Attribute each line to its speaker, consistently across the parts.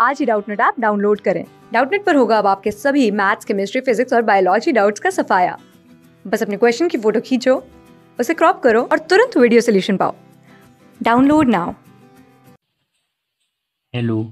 Speaker 1: आज ही Doubtnut app download करें डाउटनेट पर होगा अब आपके सभी मैथ्स केमिस्ट्री फिजिक्स और बायोलॉजी डाउट्स का सफाया बस अपने क्वेश्चन की फोटो खींचो उसे क्रॉप करो और तुरंत वीडियो सोल्यूशन पाओ डाउनलोड नाउ
Speaker 2: हेलो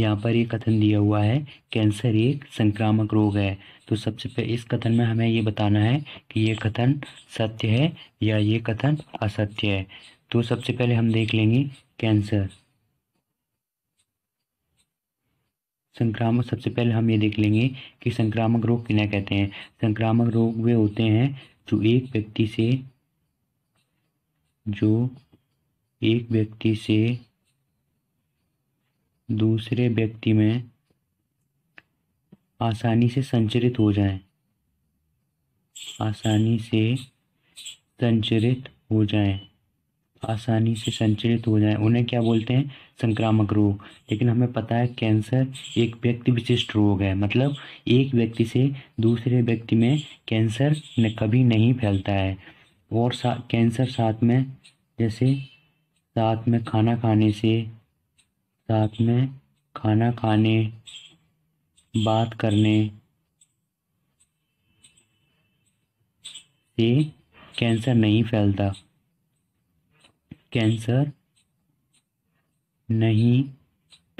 Speaker 2: यहाँ पर ये कथन दिया हुआ है कैंसर एक संक्रामक रोग है तो सबसे पहले इस कथन में हमें ये बताना है कि ये कथन सत्य है या ये कथन असत्य है तो सबसे पहले हम देख लेंगे कैंसर संक्रामक सबसे पहले हम ये देख लेंगे कि संक्रामक रोग किन्हें कहते हैं संक्रामक रोग वे होते हैं जो एक व्यक्ति से जो एक व्यक्ति से दूसरे व्यक्ति में आसानी से संचरित हो जाए आसानी से संचरित हो जाए आसानी से संचरित हो जाए उन्हें क्या बोलते हैं संक्रामक रोग लेकिन हमें पता है कैंसर एक व्यक्ति विशिष्ट रोग है मतलब एक व्यक्ति से दूसरे व्यक्ति में कैंसर न कभी नहीं फैलता है और सा, कैंसर साथ में जैसे साथ में खाना खाने से साथ में खाना खाने बात करने से कैंसर नहीं फैलता कैंसर नहीं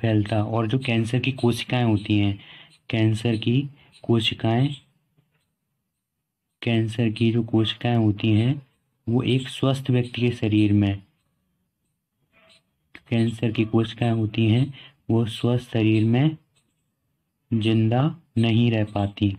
Speaker 2: फैलता और जो कैंसर की कोशिकाएं होती हैं कैंसर की कोशिकाएं कैंसर की जो कोशिकाएं होती हैं वो एक स्वस्थ व्यक्ति के शरीर में कैंसर की कोशिकाएं होती हैं वो स्वस्थ शरीर में जिंदा नहीं रह पाती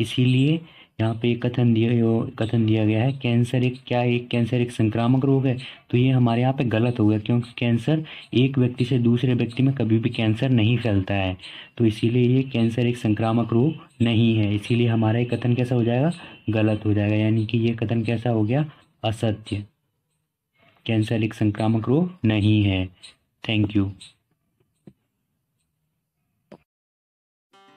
Speaker 2: इसीलिए यहाँ पे कथन दिया कथन दिया गया है कैंसर एक क्या एक कैंसर एक संक्रामक रोग है तो ये हमारे यहाँ पे गलत हो गया क्योंकि कैंसर एक व्यक्ति से दूसरे व्यक्ति में कभी भी कैंसर नहीं फैलता है तो इसीलिए ये कैंसर एक संक्रामक रोग नहीं है इसीलिए हमारा ये कथन कैसा हो जाएगा गलत हो जाएगा यानी कि ये कथन कैसा हो गया असत्य कैंसर एक संक्रामक रोग नहीं है थैंक यू